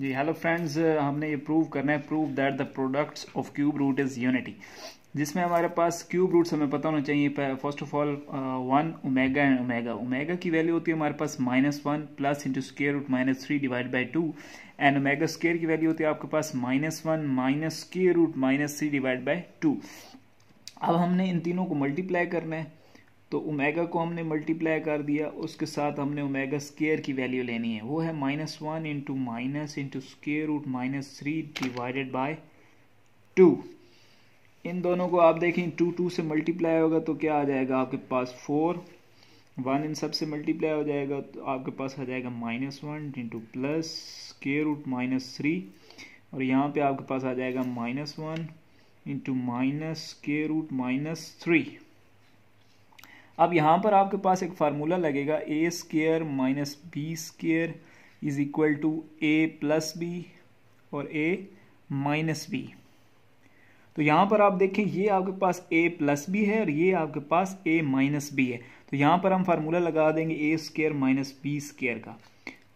जी hello friends हमने ये prove करना है prove that the products of cube root is unity जिसमें हमारे पास क्यूब रूट्स हमें पता होना चाहिए first of all one omega and omega omega की वैल्यू होती है हमारे पास minus one plus into square root minus three divide by two and omega square की वैल्यू होती है आपके पास minus one minus square root minus three divide by two अब हमने इन तीनों को मल्टीप्लाई करना है तो ओमेगा को हमने मल्टीप्लाई कर दिया उसके साथ हमने ओमेगा स्केयर की वैल्यू लेनी है वो है minus one into minus into square root minus three divided by two इन दोनों को आप देखें टू टू से मल्टीप्लाई होगा तो क्या आ जाएगा आपके पास फोर वन इन सब से मल्टीप्लाई हो जाएगा तो आपके पास आ जाएगा minus one into plus square root minus three और यहाँ पे आपके पास आ जाएगा minus one into minus square root minus three अब यहाँ पर आपके पास एक फार्मूला लगेगा A square minus B square is equal to A plus B और ए माइनस बी तो यहाँ पर आप देखें ये आपके पास ए प्लस बी है और ये आपके पास ए माइनस बी है तो यहाँ पर हम फार्मूला लगा देंगे A square minus B square का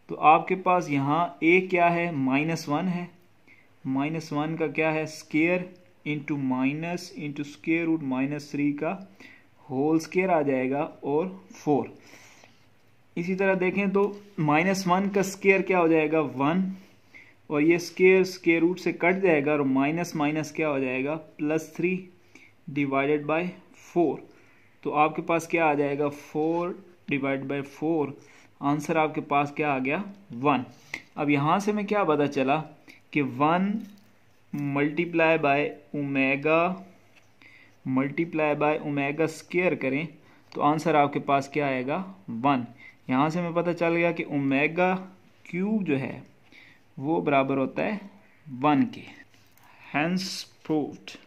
तो आपके पास यहाँ ए क्या है माइनस वन है माइनस वन का क्या है square into minus into square root minus three का होल स्केयर आ जाएगा और फोर इसी तरह देखें तो माइनस वन का स्केयर क्या हो जाएगा वन और ये स्केयर स्केयर रूट से कट जाएगा और माइनस माइनस क्या हो जाएगा plus three divided by four तो आपके पास क्या आ जाएगा four divide by four answer आपके पास क्या आ गया वन अब यहाँ से मैं क्या पता चला कि one multiply by omega multiply by omega square करें तो आंसर आपके पास क्या आएगा वन यहाँ से हमें पता चल गया कि ओमेगा क्यूब जो है वो बराबर होता है वन के हैंस प्रूव्ड